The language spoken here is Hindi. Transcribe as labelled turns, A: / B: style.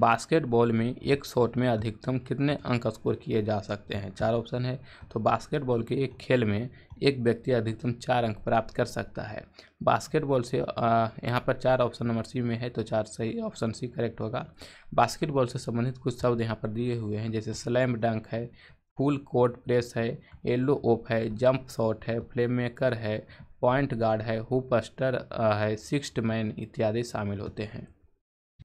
A: बास्केटबॉल में एक शॉट में अधिकतम कितने अंक स्कोर किए जा सकते हैं चार ऑप्शन है तो बास्केटबॉल के एक खेल में एक व्यक्ति अधिकतम चार अंक प्राप्त कर सकता है बास्केटबॉल से यहाँ पर चार ऑप्शन नंबर सी में है तो चार सही ऑप्शन सी करेक्ट होगा बास्केटबॉल से संबंधित कुछ शब्द यहाँ पर दिए हुए हैं जैसे स्लैम डंक है फुल कोर्ट प्रेस है येलो ओप है जंप शॉट है फ्लेम मेकर है पॉइंट गार्ड है हुपस्टर है सिक्स्ड मैन इत्यादि शामिल होते हैं